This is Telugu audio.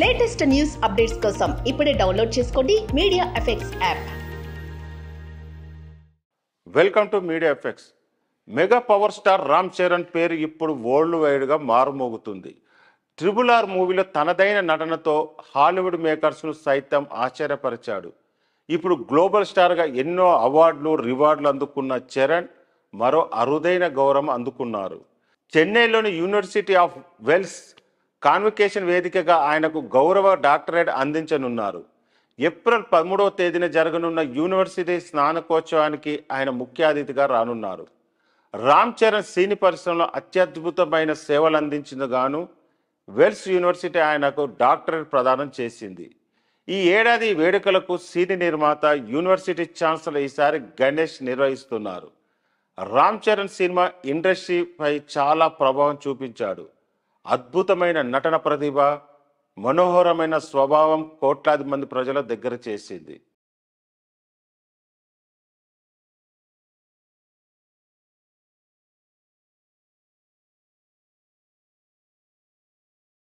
లేటెస్ట్ న్యూస్ అప్డేట్స్ కోసం ఇప్పుడే డౌన్లోడ్ చేసుకోండి media effects app welcome to media effects mega power star Ram Charan పేరు ఇప్పుడు వరల్డ్ వైడ్గా మారుమోగుతుంది ట్రిబుల్ ఆర్ మూవీలో తనదైన నటనతో హాలీవుడ్ మేకర్స్ను సైతం ఆశ్చర్యపరిచాడు ఇప్పుడు గ్లోబల్ స్టార్గా ఎన్నో అవార్డులు రివార్డులు అందుకున్న చరణ్ మరో అరుదైన గౌరవం అందుకున్నారు చెన్నైలోని యూనివర్సిటీ ఆఫ్ వెల్స్ కాన్వికేషన్ వేదికగా ఆయనకు గౌరవ డాక్టరేట్ అందించనున్నారు ఏప్రిల్ పదమూడవ తేదీన జరగనున్న యూనివర్సిటీ స్నానకోత్సవానికి ఆయన ముఖ్య అతిథిగా రానున్నారు రామ్ చరణ్ సీని పరిశ్రమలో అత్యద్భుతమైన సేవలు అందించినగాను వెల్స్ యూనివర్సిటీ ఆయనకు డాక్టరేట్ ప్రదానం చేసింది ఈ ఏడాది వేడుకలకు సీని నిర్మాత యూనివర్సిటీ ఛాన్సలర్ ఈసారి గణేష్ నిర్వహిస్తున్నారు రామ్ చరణ్ సినిమా ఇండస్ట్రీపై చాలా ప్రభావం చూపించాడు అద్భుతమైన నటన ప్రతిభ మనోహరమైన స్వభావం కోట్లాది మంది ప్రజల దగ్గర చేసింది